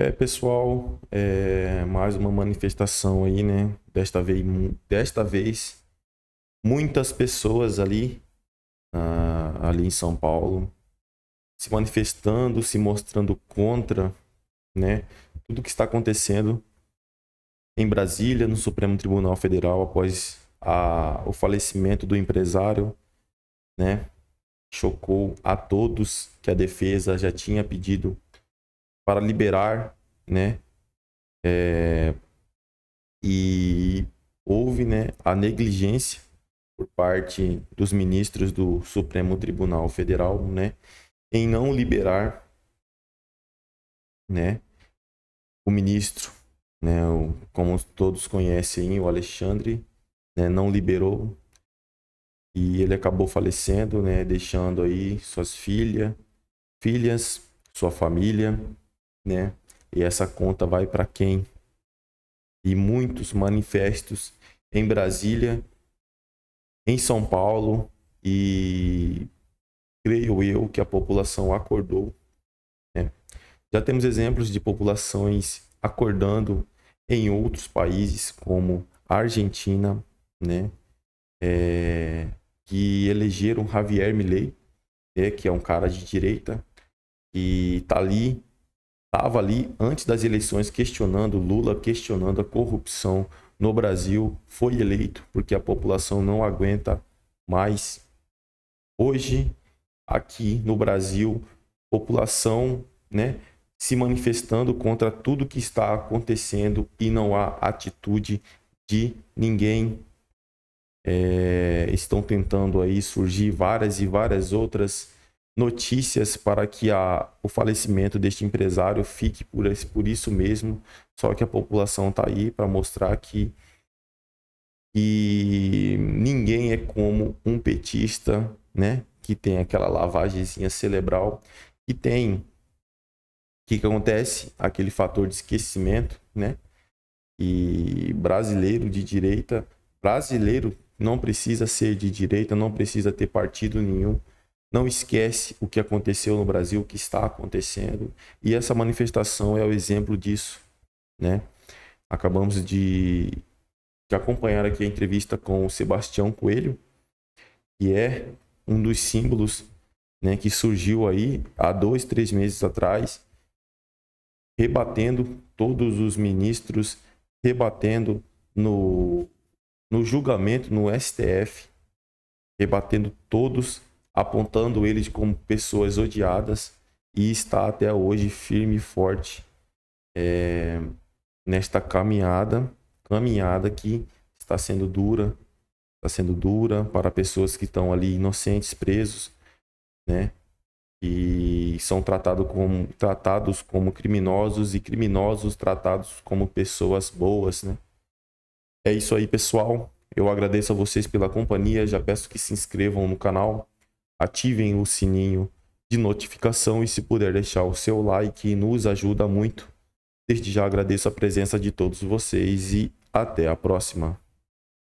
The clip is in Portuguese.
É, pessoal, é mais uma manifestação aí, né? Desta vez, desta vez muitas pessoas ali, uh, ali em São Paulo, se manifestando, se mostrando contra, né? Tudo que está acontecendo em Brasília, no Supremo Tribunal Federal, após a, o falecimento do empresário, né? Chocou a todos que a defesa já tinha pedido para liberar, né? É, e houve né, a negligência por parte dos ministros do Supremo Tribunal Federal, né, em não liberar, né, o ministro, né, o, como todos conhecem, o Alexandre, né, não liberou e ele acabou falecendo, né, deixando aí suas filhas, filhas, sua família, né? E essa conta vai para quem? E muitos manifestos em Brasília, em São Paulo e creio eu que a população acordou. Né? Já temos exemplos de populações acordando em outros países como a Argentina, né? É, que elegeram Javier Milei, né? que é um cara de direita, e está ali estava ali antes das eleições questionando Lula, questionando a corrupção no Brasil, foi eleito porque a população não aguenta mais. Hoje, aqui no Brasil, população, né, se manifestando contra tudo que está acontecendo e não há atitude de ninguém. É, estão tentando aí surgir várias e várias outras notícias para que a, o falecimento deste empresário fique por, esse, por isso mesmo. Só que a população está aí para mostrar que, que ninguém é como um petista, né? Que tem aquela lavagemzinha cerebral e tem. O que, que acontece? Aquele fator de esquecimento, né? E brasileiro de direita, brasileiro não precisa ser de direita, não precisa ter partido nenhum não esquece o que aconteceu no Brasil, o que está acontecendo. E essa manifestação é o exemplo disso. Né? Acabamos de, de acompanhar aqui a entrevista com o Sebastião Coelho, que é um dos símbolos né, que surgiu aí há dois, três meses atrás, rebatendo todos os ministros, rebatendo no, no julgamento no STF, rebatendo todos apontando eles como pessoas odiadas e está até hoje firme e forte é, nesta caminhada, caminhada que está sendo dura, está sendo dura para pessoas que estão ali inocentes, presos, né? E são tratado como, tratados como criminosos e criminosos tratados como pessoas boas, né? É isso aí, pessoal. Eu agradeço a vocês pela companhia. Já peço que se inscrevam no canal, ativem o sininho de notificação e se puder deixar o seu like, nos ajuda muito. Desde já agradeço a presença de todos vocês e até a próxima.